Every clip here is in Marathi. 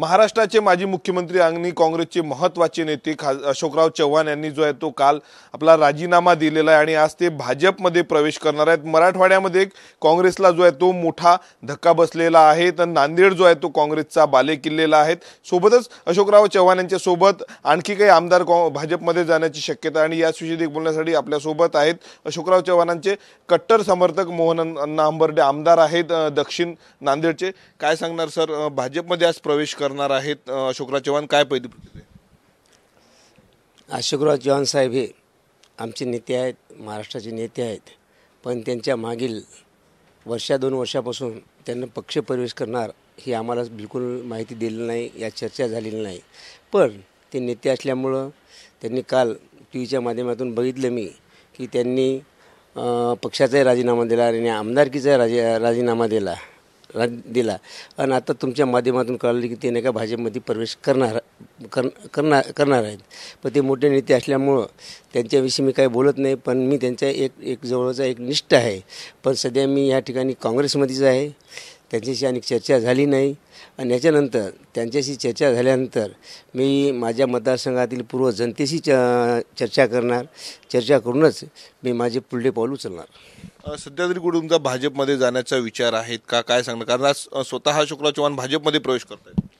महाराष्ट्राचे माजी मुख्यमंत्री आणि काँग्रेसचे महत्त्वाचे नेते खा अशोकराव चव्हाण यांनी जो आहे तो काल आपला राजीनामा दिलेला आहे आणि आज ते भाजपमध्ये प्रवेश करणार आहेत मराठवाड्यामध्ये काँग्रेसला जो आहे तो मोठा धक्का बसलेला आहे तर नांदेड जो आहे तो काँग्रेसचा बाले किल्लेला आहे सोबतच अशोकराव चव्हाण यांच्यासोबत आणखी काही आमदार कॉ भाजपमध्ये जाण्याची शक्यता आणि याविषयी बोलण्यासाठी आपल्यासोबत आहेत अशोकराव चव्हाणांचे कट्टर समर्थक मोहन अण्णा आमदार आहेत दक्षिण नांदेडचे काय सांगणार सर भाजपमध्ये आज प्रवेश करणार आहेत अशोकराव चव्हाण काय पैद अशोकराव चव्हाण साहेब हे आमचे नेते आहेत महाराष्ट्राचे नेते आहेत पण त्यांच्या मागील वर्षा दोन वर्षापासून त्यांना पक्ष प्रवेश करणार हे आम्हाला बिलकुल माहिती दिली नाही या चर्चा झालेली नाही पण ते नेते असल्यामुळं त्यांनी काल टी व्हीच्या माध्यमातून बघितलं मी की त्यांनी पक्षाचाही राजीनामा दिला आणि आमदारकीचा राजी राजीनामा दिला दिला आणि आता तुमच्या माध्यमातून कळलं की ते नाही का भाजपमध्ये प्रवेश करणार कर करणार करणार आहेत पण ते मोठे नेते असल्यामुळं त्यांच्याविषयी मी काही बोलत नाही पण मी त्यांच्या एक एक जवळचा एक निष्ठ आहे पण सध्या मी या ठिकाणी काँग्रेसमध्येच आहे त्यांच्याशी आणि चर्चा झाली नाही आणि याच्यानंतर त्यांच्याशी चर्चा झाल्यानंतर मी माझ्या मतदारसंघातील पूर्व जनतेशी चर्चा करणार चर्चा करूनच मी माझे पुढले पाऊल उचलणार सध्या तरी कुठे तुमचा भाजपमध्ये जाण्याचा विचार आहेत का काय सांगणार कारण आज स्वतः शुक्ला चव्हाण भाजपमध्ये प्रवेश करत आहेत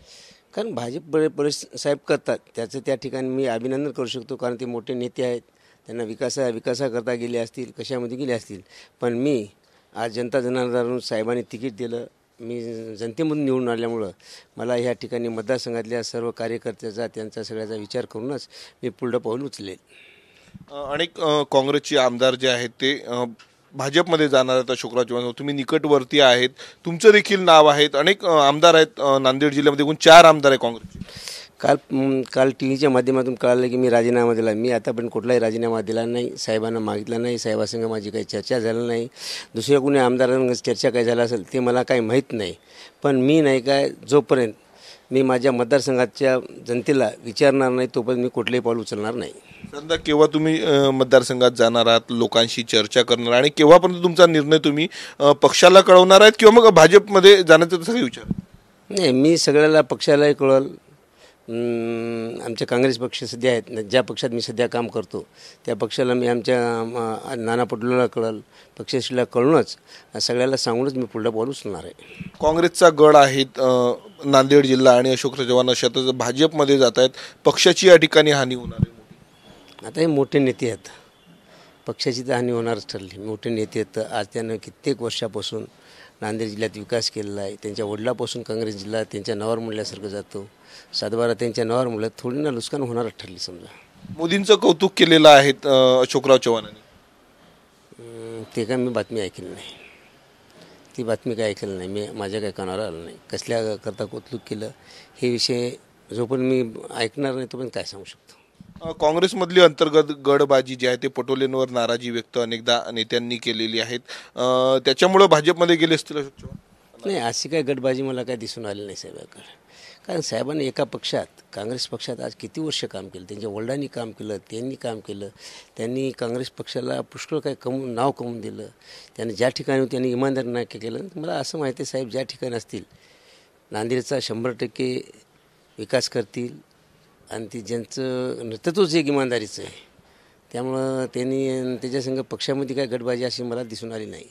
कारण भाजप प्रवेश साहेब करतात त्याचं त्या ठिकाणी मी अभिनंदन करू शकतो कारण ते मोठे नेते आहेत त्यांना विकासा विकासाकरता गेले असतील कशामध्ये गेले असतील पण मी आज जनता जनार्दन साहेबांनी तिकीट दिलं मी जनतेमधून निवडून आल्यामुळं मला ह्या ठिकाणी मतदारसंघातल्या सर्व कार्यकर्त्याचा त्यांचा सगळ्याचा विचार करूनच मी पुढं पाऊल उचलेल अनेक काँग्रेसचे आमदार जे आहेत ते भाजपमध्ये जाणार आहेत शुक्रा चव्हाण तुम्ही निकटवर्ती आहेत तुमचं देखील नाव आहेत अनेक आमदार आहेत नांदेड जिल्ह्यामध्ये एकूण चार आमदार आहे काँग्रेसचे काल काल टी व्हीच्या माध्यमातून कळालं की मी राजीनामा दिला मी आतापर्यंत कुठलाही राजीनामा दिला नाही साहेबांना मागितला नाही साहेबासंग माझी काही चर्चा झाली नाही दुसऱ्या कुणी आमदारांना चर्चा काय झाला असेल ते मला काही माहीत नाही पण मी नाही काय जोपर्यंत मी माझ्या मतदारसंघाच्या जनतेला विचारणार नाही तोपर्यंत मी कुठलेही पाऊल उचलणार नाही समजा केव्हा तुम्ही मतदारसंघात जाणार आहात लोकांशी चर्चा करणार आणि केव्हापर्यंत तुमचा निर्णय तुम्ही पक्षाला कळवणार आहात किंवा मग भाजपमध्ये जाण्याचा तसा विचार नाही मी सगळ्याला पक्षालाही कळवलं आमचे काँग्रेस पक्ष सध्या आहेत ज्या पक्षात मी सध्या काम करतो त्या पक्षाला मी आमच्या नाना पटोलेला कळल पक्षश्रीला कळूनच सगळ्याला सांगूनच मी पुढलं बोलूच उचलणार आहे काँग्रेसचा गड आहेत नांदेड जिल्हा आणि अशोक चव्हाण तर भाजपमध्ये जात आहेत पक्षाची या ठिकाणी हानी होणार आहे आता हे मोठे नेते आहेत पक्षाची तर हानी होणारच ठरली मोठे नेते आहेत आज त्यानं कित्येक वर्षापासून नांदेड जिल्ह्यात विकास केलेला आहे त्यांच्या वडिलापासून काँग्रेस जिल्हा त्यांच्या नवार म्हणल्यासारखं जातो सातबारा त्यांच्या नवार म्हणलं थोडी ना नुकसान होणार ठरली समजा मोदींचं कौतुक केलेलं आहे अशोकराव चव्हाणांनी ते काय मी बातमी ऐकली नाही ती बातमी काय ऐकली नाही मी माझ्या काय कानावर आलं नाही कसल्या करता कौतुक केलं हे विषय जोपर्यंत मी ऐकणार नाही तोपर्यंत काय सांगू शकतो काँग्रेसमधली अंतर्गत गडबाजी जी आहे ते पटोलेंवर नाराजी व्यक्त अनेकदा नेत्यांनी केलेली आहेत त्याच्यामुळं भाजपमध्ये गेले असतील नाही अशी काही गडबाजी मला काही दिसून आली नाही साहेबांकडे कारण साहेबांनी एका पक्षात काँग्रेस पक्षात आज किती वर्ष काम केलं त्यांच्या वडिलांनी काम केलं त्यांनी काम केलं त्यांनी काँग्रेस पक्षाला पुष्कळ काय कमवून नाव कमवून दिलं त्यांनी ज्या ठिकाणी त्यांनी इमानदारी नाही केलं मला असं माहिती आहे साहेब ज्या ठिकाणी असतील नांदेडचा शंभर टक्के विकास करतील आणि ती ज्यांचं नेतृत्वच एक इमानदारीचं आहे त्यामुळं त्यांनी त्याच्यासंग पक्षामध्ये काय गटबाजी अशी मला दिसून आली नाही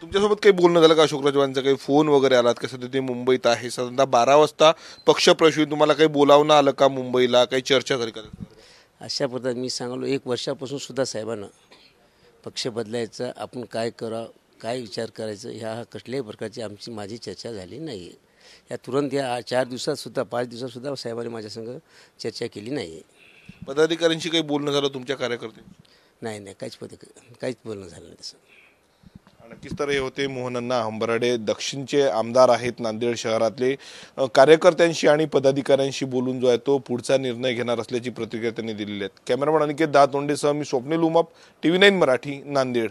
तुमच्यासोबत काही बोलणं झालं का अशोक राजवांचा काही फोन वगैरे आलात का सध्या ते मुंबईत आहे साधारणतः बारा वाजता प्रश्न तुम्हाला काही बोलावणं आलं का मुंबईला काही चर्चा झाली का अशा पद्धतीने मी सांगलो एक वर्षापासून सुद्धा साहेबांना पक्ष बदलायचं आपण काय करा काय विचार करायचं ह्या कसल्याही प्रकारची आमची माझी चर्चा झाली नाही आहे या तुरंत या चार दिवसातसुद्धा पाच सुद्धा साहेबांनी माझ्यासंग चर्चा केली नाही पदाधिकाऱ्यांशी काही बोलणं झालं तुमच्या कार्यकर्ते नाही नाही काहीच पद काहीच बोलणं झालं नाही तसं नक्कीच तर हे होते मोहनन्ना हंबराडे दक्षिणचे आमदार आहेत नांदेड शहरातले कार्यकर्त्यांशी आणि पदाधिकाऱ्यांशी बोलून जो आहे तो पुढचा निर्णय घेणार असल्याची प्रतिक्रिया त्यांनी दिलेली आहे कॅमेरामन अनिकेत दहा तोंडेसह मी Swapnil Lumap T V nine Marathi Nanded